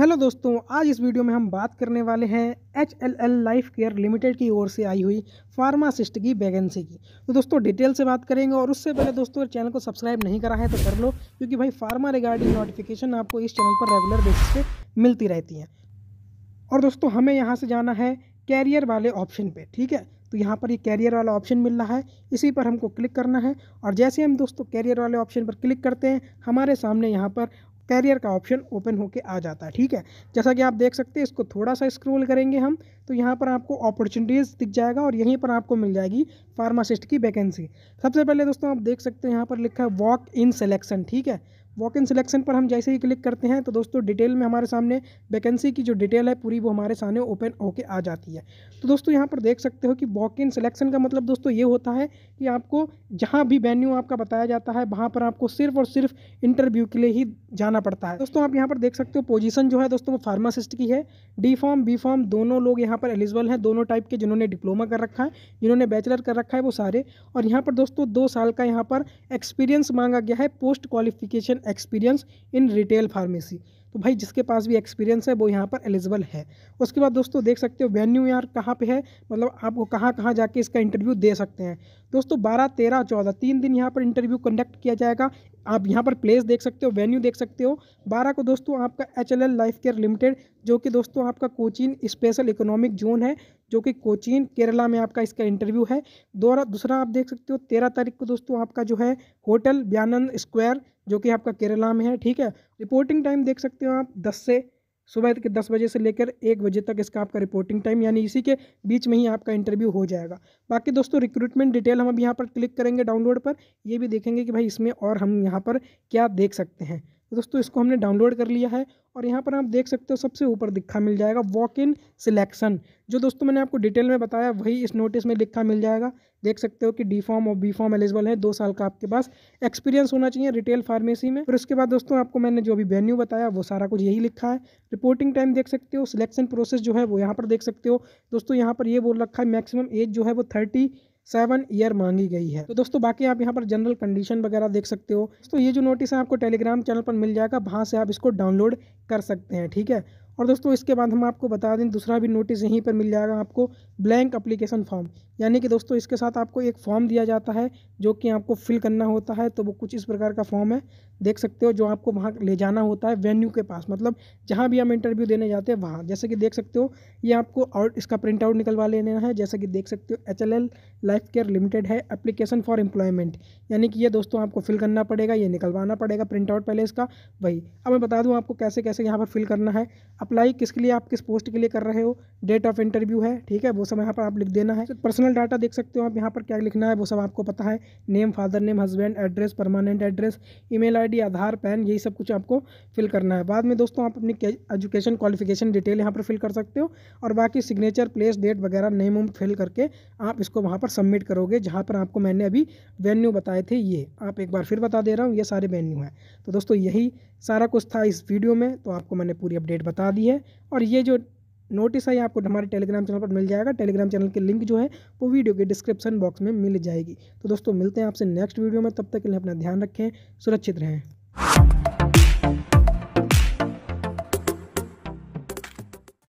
hello दोस्तों आज इस वीडियो में हम बात करने वाले हैं H L L Life Care Limited की ओर से आई हुई फार्मासिस्ट की वैकेंसी की तो दोस्तों डिटेल से बात करेंगे और उससे पहले दोस्तों चैनल को सब्सक्राइब नहीं करा है तो कर लो क्योंकि भाई फार्मा रिगार्डिंग नोटिफिकेशन आपको इस चैनल पर रेगुलर बेसिस पर मिलती रहती हैं और दोस्तों हमें यहाँ से जाना है कैरियर वाले ऑप्शन पर ठीक है तो यहाँ पर ये कैरियर वाला ऑप्शन मिल रहा है इसी पर हमको क्लिक करना है और जैसे हम दोस्तों कैरियर वाले ऑप्शन पर क्लिक करते हैं हमारे सामने यहाँ पर कैरियर का ऑप्शन ओपन होके आ जाता है ठीक है जैसा कि आप देख सकते हैं इसको थोड़ा सा स्क्रोल करेंगे हम तो यहाँ पर आपको अपॉर्चुनिटीज़ दिख जाएगा और यहीं पर आपको मिल जाएगी फार्मासिस्ट की वैकेंसी सबसे पहले दोस्तों आप देख सकते हैं यहाँ पर लिखा है वॉक इन सेलेक्शन ठीक है वॉक इन सिलेक्शन पर हम जैसे ही क्लिक करते हैं तो दोस्तों डिटेल में हमारे सामने वैकेंसी की जो डिटेल है पूरी वो हमारे सामने ओपन होके आ जाती है तो दोस्तों यहाँ पर देख सकते हो कि वॉक इन सिलेक्शन का मतलब दोस्तों ये होता है कि आपको जहाँ भी वेन्यू आपका बताया जाता है वहाँ पर आपको सिर्फ और सिर्फ इंटरव्यू के लिए ही जाना पड़ता है दोस्तों आप यहाँ पर देख सकते हो पोजीशन जो है दोस्तों वो फार्मासिस्ट की है डी फॉर्म बी फॉर्म दोनों लोग यहाँ पर एलिजिबल हैं दोनों टाइप के जिन्होंने डिप्लोमा कर रखा है जिन्होंने बैचलर कर रखा है वो सारे और यहाँ पर दोस्तों दो साल का यहाँ पर एक्सपीरियंस मांगा गया है post qualification experience in retail pharmacy तो भाई जिसके पास भी एक्सपीरियंस है वो यहाँ पर एलिजिबल है उसके बाद दोस्तों देख सकते हो वेन्यू यार कहाँ पे है मतलब आप वो कहाँ कहाँ जाके इसका इंटरव्यू दे सकते हैं दोस्तों बारह तेरह चौदह तीन दिन यहाँ पर इंटरव्यू कंडक्ट किया जाएगा आप यहाँ पर प्लेस देख सकते हो वेन्यू देख सकते हो बारह को दोस्तों आपका H L L Life Care Limited जो कि दोस्तों आपका कोचिन स्पेशल इकोनॉमिक जोन है जो कि कोचीन केरला में आपका इसका इंटरव्यू है दोरा दूसरा आप देख सकते हो तेरह तारीख को दोस्तों आपका जो है होटल ब्यानंद स्क्वायर जो कि आपका केरला में है ठीक है रिपोर्टिंग टाइम देख सकते हो हो आप दस से सुबह के दस बजे से लेकर एक बजे तक इसका आपका रिपोर्टिंग टाइम यानी इसी के बीच में ही आपका इंटरव्यू हो जाएगा बाकी दोस्तों रिक्रूटमेंट डिटेल हम अब यहाँ पर क्लिक करेंगे डाउनलोड पर ये भी देखेंगे कि भाई इसमें और हम यहाँ पर क्या देख सकते हैं दोस्तों इसको हमने डाउनलोड कर लिया है और यहाँ पर आप देख सकते हो सबसे ऊपर लिखा मिल जाएगा वॉक इन सिलेक्शन जो दोस्तों मैंने आपको डिटेल में बताया वही इस नोटिस में लिखा मिल जाएगा देख सकते हो कि डी फॉर्म और बी फॉर्म एलिजिबल है दो साल का आपके पास एक्सपीरियंस होना चाहिए रिटेल फार्मेसी में फिर उसके बाद दोस्तों आपको मैंने जो अभी वेन्यू बताया वो सारा कुछ यही लिखा है रिपोर्टिंग टाइम देख सकते हो सिलेक्शन प्रोसेस जो है वो यहाँ पर देख सकते हो दोस्तों यहाँ पर ये बोल रखा है मैक्सिमम एज जो है वो थर्टी सेवन ईयर मांगी गई है तो दोस्तों बाकी आप यहाँ पर जनरल कंडीशन वगैरह देख सकते हो तो ये जो नोटिस है आपको टेलीग्राम चैनल पर मिल जाएगा वहाँ से आप इसको डाउनलोड कर सकते हैं ठीक है और दोस्तों इसके बाद हम आपको बता दें दूसरा भी नोटिस यहीं पर मिल जाएगा आपको ब्लैंक अप्लीकेशन फॉर्म यानी कि दोस्तों इसके साथ आपको एक फॉर्म दिया जाता है जो कि आपको फिल करना होता है तो वो कुछ इस प्रकार का फॉर्म है देख सकते हो जो आपको वहाँ ले जाना होता है वेन्यू के पास मतलब जहाँ भी हम इंटरव्यू देने जाते हैं वहाँ जैसे कि देख सकते हो ये आपको और इसका प्रिंट आउट निकलवा लेना है जैसे कि देख सकते हो H L L Life Care Limited है अप्लीकेशन फॉर एम्प्लॉयमेंट यानी कि ये दोस्तों आपको फिल करना पड़ेगा ये निकलवाना पड़ेगा प्रिंट आउट पहले इसका वही अब मैं बता दूँ आपको कैसे कैसे यहाँ पर फिल करना है अप्लाई किसके लिए आप किस पोस्ट के लिए कर रहे हो डेट ऑफ इंटरव्यू है ठीक है वो सब यहाँ पर आप लिख देना है पर्सनल तो डाटा देख सकते हो आप यहाँ पर क्या लिखना है वो सब आपको पता है name father name husband address permanent address email ID Aadhaar PAN यही सब कुछ आपको फिल करना है बाद में दोस्तों आप अपनी एजुकेशन क्वालिफिकेशन डिटेल यहाँ पर फिल कर सकते हो और बाकी सिग्नेचर प्लेस डेट वगैरह नेम उम फिल करके आप इसको वहाँ पर सबमिट करोगे जहाँ पर आपको मैंने अभी वेन्यू बताए थे ये आप एक बार फिर बता दे रहा हूँ ये सारे वेन्यू हैं तो दोस्तों यही सारा कुछ था इस वीडियो में तो आपको मैंने पूरी अपडेट बता दी दी है और ये जो नोटिस है आपको हमारे टेलीग्राम चैनल पर मिल जाएगा टेलीग्राम चैनल की लिंक जो है वो वीडियो के डिस्क्रिप्शन बॉक्स में मिल जाएगी तो दोस्तों मिलते हैं आपसे नेक्स्ट वीडियो में तब तक के लिए अपना ध्यान रखें सुरक्षित रहें